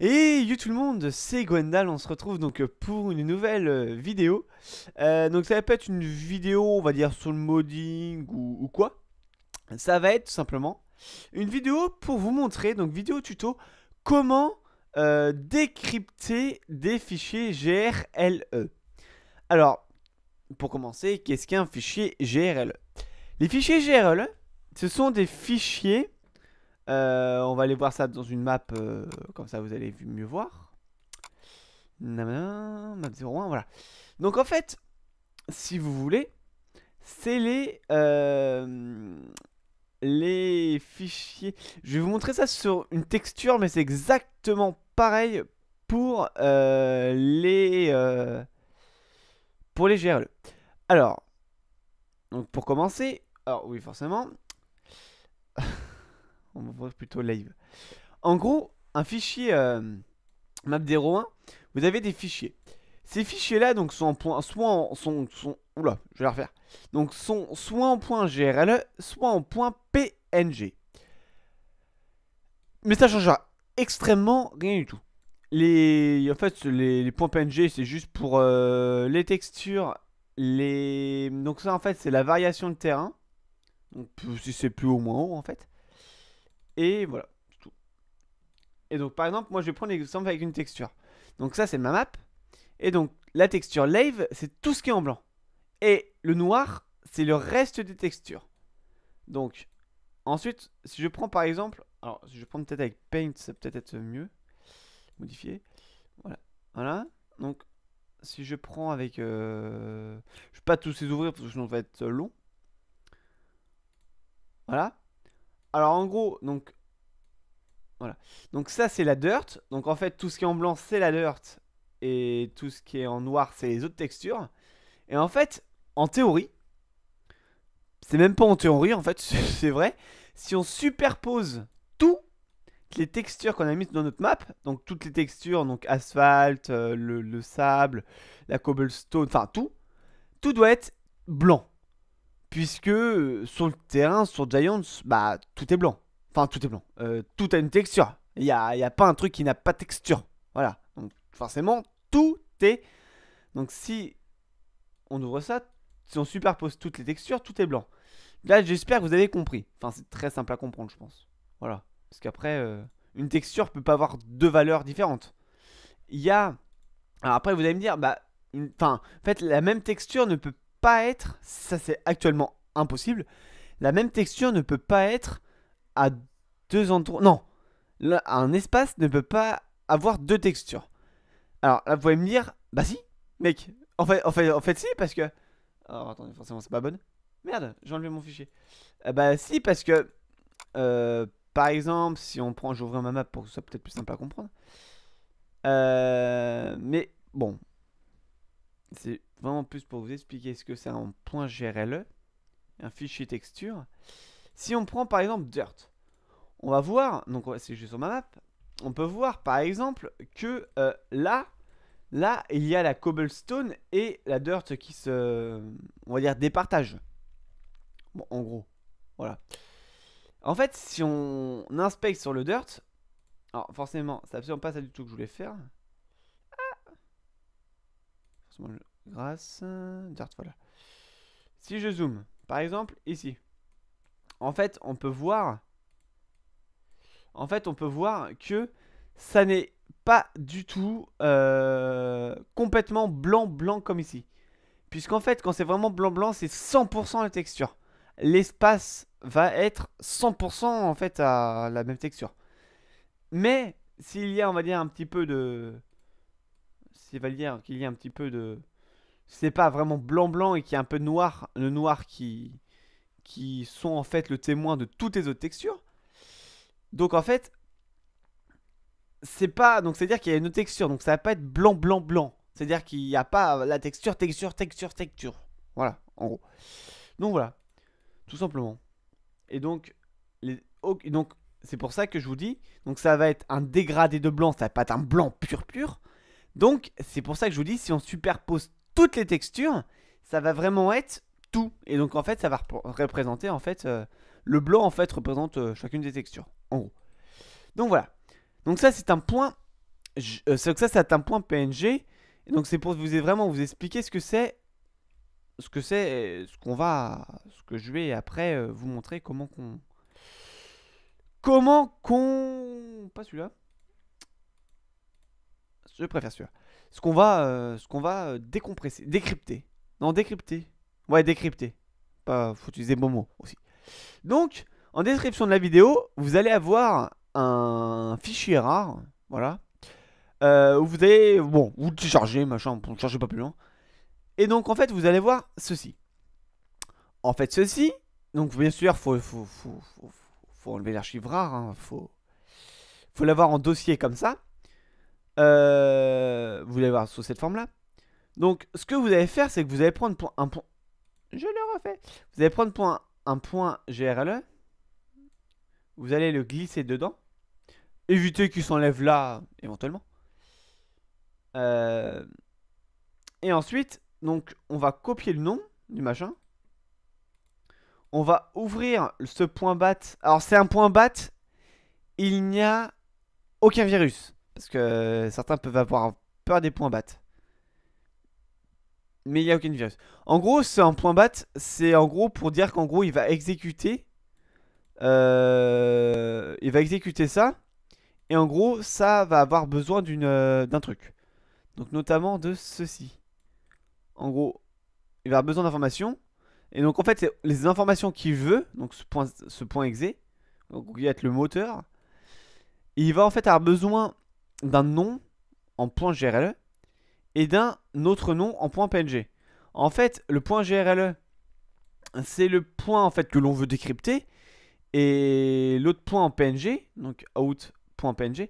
Et you tout le monde, c'est Gwendal, on se retrouve donc euh, pour une nouvelle euh, vidéo. Euh, donc ça va pas être une vidéo, on va dire, sur le modding ou, quoi. Ça va être tout simplement une vidéo pour vous montrer, donc vidéo tuto, comment décrypter des fichiers GRLE. Alors, pour commencer, qu'est-ce qu'un fichier GRLE Les fichiers GRLE, ce sont des fichiers euh, on va aller voir ça dans une map, euh, comme ça vous allez mieux voir. map 01, voilà. Donc en fait, si vous voulez, c'est les, euh, les fichiers. Je vais vous montrer ça sur une texture, mais c'est exactement pareil pour les pour les GRE. Alors, donc pour commencer, alors oui forcément, on va voir plutôt live. En gros, un fichier euh, map des vous avez des fichiers. Ces fichiers-là donc sont en soit en, sont, sont oula, je vais refaire. Donc sont soit en point e, soit en point .png. Mais ça changera extrêmement rien du tout. Les, en fait, les, les points .png, c'est juste pour euh, les textures, les... Donc ça, en fait, c'est la variation de terrain. Donc si c'est plus ou moins haut, en fait. Et voilà, tout. Et donc par exemple, moi je vais prendre l'exemple avec une texture. Donc ça c'est ma map. Et donc la texture live, c'est tout ce qui est en blanc. Et le noir, c'est le reste des textures. Donc ensuite, si je prends par exemple... Alors si je prends peut-être avec Paint, ça peut-être être mieux. Modifier. Voilà. Voilà. Donc si je prends avec... Euh, je ne vais pas tous les ouvrir parce que sinon ça va être long. Voilà. Alors en gros, donc voilà. Donc ça c'est la dirt. Donc en fait tout ce qui est en blanc c'est la dirt et tout ce qui est en noir c'est les autres textures. Et en fait, en théorie, c'est même pas en théorie en fait, c'est vrai. Si on superpose tout les textures qu'on a mises dans notre map, donc toutes les textures, donc asphalte, euh, le, le, sable, la cobblestone, enfin tout, tout doit être blanc puisque euh, sur le terrain, sur Giants, bah, tout est blanc. Enfin, tout est blanc. Euh, tout a une texture. Il n'y a, y a, pas un truc qui n'a pas de texture. Voilà. Donc, forcément, tout est. Donc, si on ouvre ça, si on superpose toutes les textures, tout est blanc. Là, j'espère que vous avez compris. Enfin, c'est très simple à comprendre, je pense. Voilà. Parce qu'après, euh, une texture peut pas avoir deux valeurs différentes. Il y a. Alors, après, vous allez me dire, bah. Enfin, en fait, la même texture ne peut pas pas être, ça c'est actuellement impossible, la même texture ne peut pas être à deux endroits. Non, un espace ne peut pas avoir deux textures. Alors là, vous pouvez me dire, bah si, mec, en fait, en fait, en fait si, parce que. Alors attendez, forcément c'est pas bonne. Merde, j'ai enlevé mon fichier. Eh bah si, parce que. Euh, par exemple, si on prend, j'ouvre ma map pour que ce soit peut-être plus simple à comprendre. Euh, mais bon, c'est vraiment plus pour vous expliquer ce que c'est un point .grle, un fichier texture. Si on prend par exemple Dirt, on va voir, donc c'est juste sur ma map, on peut voir par exemple que euh, là, là, il y a la cobblestone et la dirt qui se, on va dire, départagent. Bon, en gros, voilà. En fait, si on inspecte sur le dirt, alors forcément, c'est absolument pas ça du tout que je voulais faire grâce. voilà. Si je zoome, par exemple, ici. En fait, on peut voir... En fait, on peut voir que ça n'est pas du tout euh, complètement blanc-blanc comme ici. Puisqu'en fait, quand c'est vraiment blanc-blanc, c'est 100% la texture. L'espace va être 100% en fait à la même texture. Mais s'il y a, on va dire, un petit peu de c'est qu'il y a un petit peu de. C'est pas vraiment blanc-blanc et qu'il y a un peu de noir, le noir qui, qui sont en fait le témoin de toutes les autres textures. Donc en fait, c'est pas. Donc c'est-à-dire qu'il y a une autre texture, donc ça va pas être blanc-blanc-blanc. C'est-à-dire qu'il n'y a pas la texture, texture, texture, texture. Voilà, en gros. Donc voilà, tout simplement. Et donc, les... donc c'est pour ça que je vous dis, donc ça va être un dégradé de blanc, ça va pas être un blanc pur pur, donc c'est pour ça que je vous dis, si on superpose toutes les textures, ça va vraiment être tout. Et donc en fait, ça va représenter en fait euh, le blanc en fait représente euh, chacune des textures en haut. Donc voilà. Donc ça c'est un point euh, ça c'est un point PNG. Et donc c'est pour vous vraiment vous expliquer ce que c'est ce que c'est ce qu'on va ce que je vais après vous montrer comment qu'on comment qu'on pas celui-là je préfère Ce qu'on va, euh, ce qu'on va euh, décompresser, décrypter. Non, décrypter. Ouais, décrypter. Pas, faut utiliser bon mot aussi. Donc, en description de la vidéo, vous allez avoir un fichier rare, voilà. Euh, vous allez, bon, vous téléchargez, machin, pour ne chargez pas plus loin. Et donc, en fait, vous allez voir ceci. En fait, ceci, donc bien sûr, faut, faut, enlever l'archive rare, Il hein, faut l'avoir en dossier comme ça. Euh, vous allez voir sous cette forme-là. Donc, ce que vous allez faire, c'est que vous allez prendre un point... Je le refais. Vous allez prendre un point GRLE. Vous allez le glisser dedans. Évitez qu'il s'enlève là, éventuellement. Euh, et ensuite, donc, on va copier le nom du machin. On va ouvrir ce point bat. Alors, c'est un point bat. Il n'y a aucun virus. Parce que certains peuvent avoir peur des points battes. Mais il n'y a aucune virus. En gros, c'est un point bat, c'est en gros pour dire qu'en gros, il va exécuter. Euh, il va exécuter ça. Et en gros, ça va avoir besoin euh, d'un truc. Donc notamment de ceci. En gros, il va avoir besoin d'informations. Et donc en fait, les informations qu'il veut, donc ce point, ce point exé, donc il va être le moteur. il va en fait avoir besoin d'un nom en point .grle et d'un autre nom en point .png. En fait, le point .grle c'est le point en fait que l'on veut décrypter et l'autre point en PNG, donc out.png,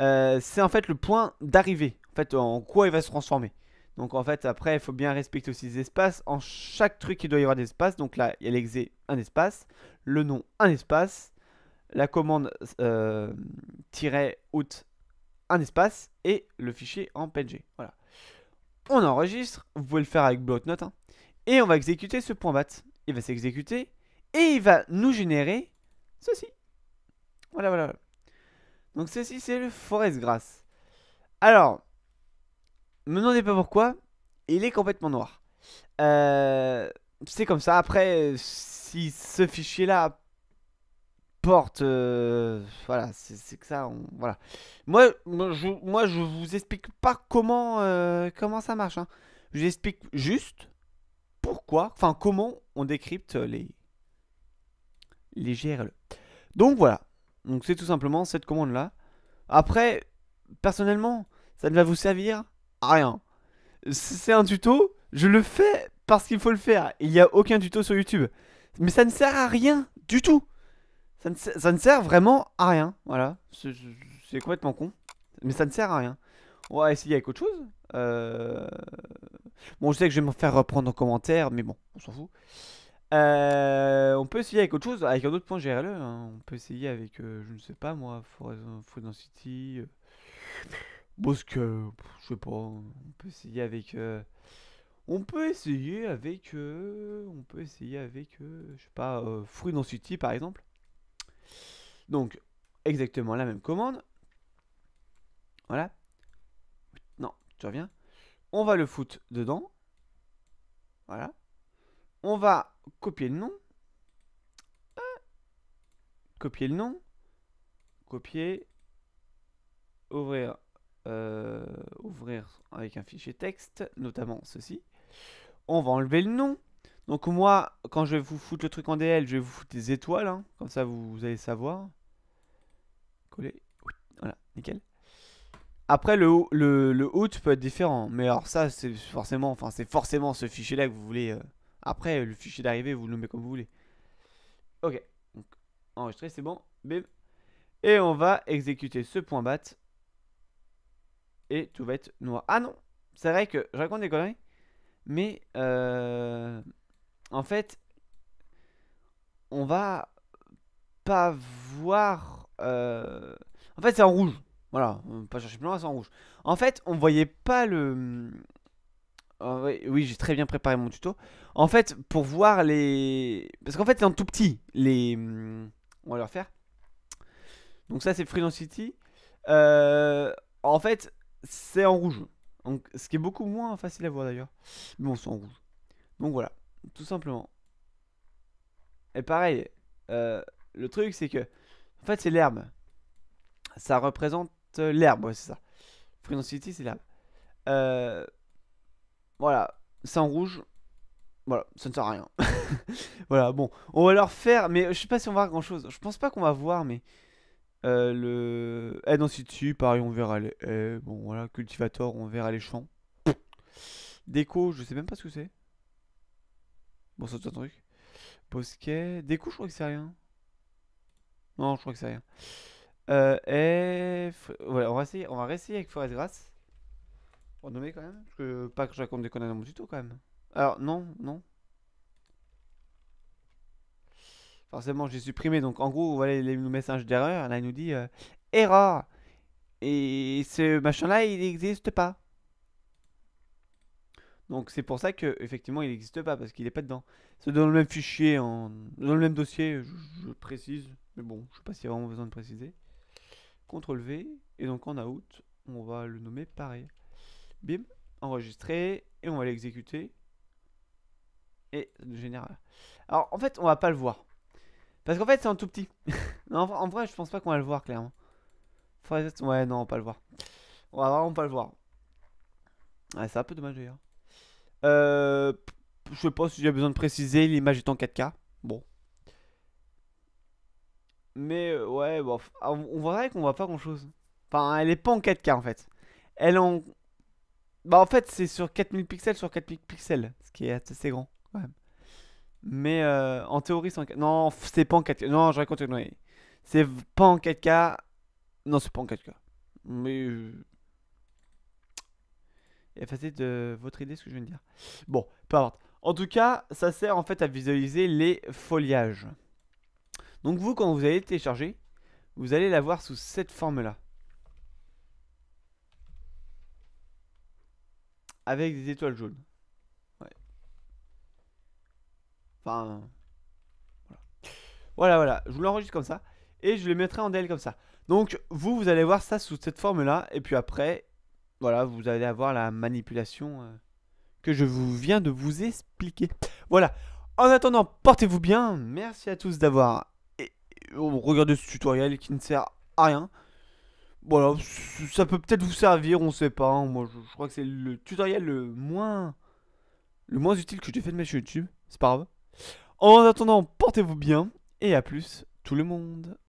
euh, c'est en fait le point d'arrivée, en fait en quoi il va se transformer. Donc en fait après il faut bien respecter aussi les espaces, en chaque truc il doit y avoir des espaces, donc là il y a l'exé un espace, le nom un espace, la commande euh, out un espace et le fichier en PNG. Voilà. On enregistre, vous pouvez le faire avec bloc hein, et on va exécuter ce point .bat. Il va s'exécuter et il va nous générer ceci. Voilà, voilà. Donc ceci, c'est le Forest Grass. Alors, me demandez pas pourquoi, il est complètement noir. Euh, c'est comme ça. Après, si ce fichier-là porte. Euh, voilà, c'est que ça. voilà. Moi, je, vous explique pas comment, euh, comment ça marche. Hein. Je vous explique juste pourquoi, enfin, comment on décrypte les, les GRL, Donc voilà. Donc c'est tout simplement cette commande là. Après, personnellement, ça ne va vous servir à rien. C'est un tuto, je le fais parce qu'il faut le faire. Il n'y a aucun tuto sur YouTube. Mais ça ne sert à rien du tout. Ça ne, sert vraiment à rien, voilà. C'est complètement con. Mais ça ne sert à rien. On va essayer avec autre chose. Euh, bon, je sais que je vais me faire reprendre en commentaire, mais bon, on s'en fout. Euh, on peut essayer avec autre chose, avec un autre point GRLE. Hein. On peut essayer avec, euh, je ne sais pas moi, Foreign, City. Bosque, je sais pas. On peut essayer avec. on peut essayer avec. on peut essayer avec. je sais pas, Fruit City par exemple. Donc, exactement la même commande. Voilà. Non, tu reviens. On va le foutre dedans. Voilà. On va copier le nom. Euh, copier le nom. Copier. Ouvrir. Euh, ouvrir avec un fichier texte, notamment ceci. On va enlever le nom. Donc moi, quand je vais vous foutre le truc en DL, je vais vous foutre des étoiles. Hein. comme ça, vous allez savoir voilà, nickel. Après, le, le, le out peut être différent. Mais alors ça, c'est forcément, enfin, c'est forcément ce fichier-là que vous voulez. Euh, après, le fichier d'arrivée, vous le nommez comme vous voulez. Ok, enregistré, c'est bon. Et on va exécuter ce point bat. Et tout va être noir. Ah non, c'est vrai que je raconte des conneries. Mais euh, en fait, on va pas voir euh, en fait, c'est en rouge. Voilà, on pas chercher plus loin, c'est en rouge. En fait, on voyait pas le... Euh, oui, j'ai très bien préparé mon tuto. En fait, pour voir les... Parce qu'en fait, c'est en tout petit, les... Hum, on va leur faire Donc ça, c'est freedom City. Euh, en fait, c'est en rouge. Donc, ce qui est beaucoup moins facile à voir d'ailleurs. Mais bon, c'est en rouge. Donc voilà, tout simplement. Et pareil, le truc c'est que en fait, c'est l'herbe. Ça représente euh, l'herbe, ouais, c'est ça. Freedom City, c'est l'herbe. Euh, voilà, c'est en rouge. Voilà, ça ne sert à rien. voilà, bon, on va leur faire, mais je sais pas si on va voir grand chose. Je pense pas qu'on va voir, mais euh, le aide eh, situ paris pareil, on verra les eh, bon voilà, cultivator, on verra les champs. Déco, je sais même pas ce que c'est. Bon, c'est un truc. Bosquet, déco, je crois que c'est rien. Non, je crois que c'est rien. Euh, et... on va essayer, on va réessayer avec Forest Grass. Renommer quand même. Parce que, pas que je raconte des conneries dans mon tuto quand même. Alors, non, non. Forcément, j'ai supprimé. Donc, en gros, voilà les messages d'erreur. Là, il nous dit euh, Erreur Et ce machin-là, il n'existe pas. Donc, c'est pour ça que effectivement il n'existe pas parce qu'il n'est pas dedans. C'est dans le même fichier, dans le même dossier, je précise. Mais bon, je ne sais pas si y a vraiment besoin de préciser. CTRL V, et donc en out, on va le nommer pareil. Bim, enregistrer, et on va l'exécuter. Et ça Alors en fait, on va pas le voir. Parce qu'en fait, c'est un tout petit. en, vrai, je pense pas qu'on va le voir clairement. Ouais, non, on va pas le voir. On va vraiment pas le voir. Ouais, c'est un peu dommage d'ailleurs. Euh, je sais pas si j'ai besoin de préciser, l'image est en 4K. Bon, mais euh, ouais, bon, ah, on voit qu'on voit pas grand chose. Enfin, elle est pas en 4K en fait. Elle en. Bah, en fait, c'est sur 4000 pixels sur 4000 pixels, ce qui est assez grand quand même. Mais euh, en théorie, c'est en 4K. Non, c'est pas en 4K. Non, je raconte. Non, c'est pas en 4K. Non, c'est pas en 4K. Mais. Effacez de votre idée ce que je viens de dire. Bon, peu importe. En tout cas, ça sert en fait à visualiser les foliages. Donc vous, quand vous allez télécharger, vous allez la voir sous cette forme-là. Avec des étoiles jaunes. Ouais. Enfin... Voilà, voilà. Je vous l'enregistre comme ça. Et je le mettrai en DL comme ça. Donc vous, vous allez voir ça sous cette forme-là. Et puis après, voilà, vous allez avoir la manipulation euh, que je vous viens de vous expliquer. Voilà. En attendant, portez-vous bien. Merci à tous d'avoir Regardez ce tutoriel qui ne sert à rien. Voilà, ça peut peut-être vous servir, on sait pas. Hein. Moi, je, crois que c'est le tutoriel le moins, le moins utile que j'ai fait de ma chaîne YouTube. C'est pas grave. En attendant, portez-vous bien et à plus tout le monde.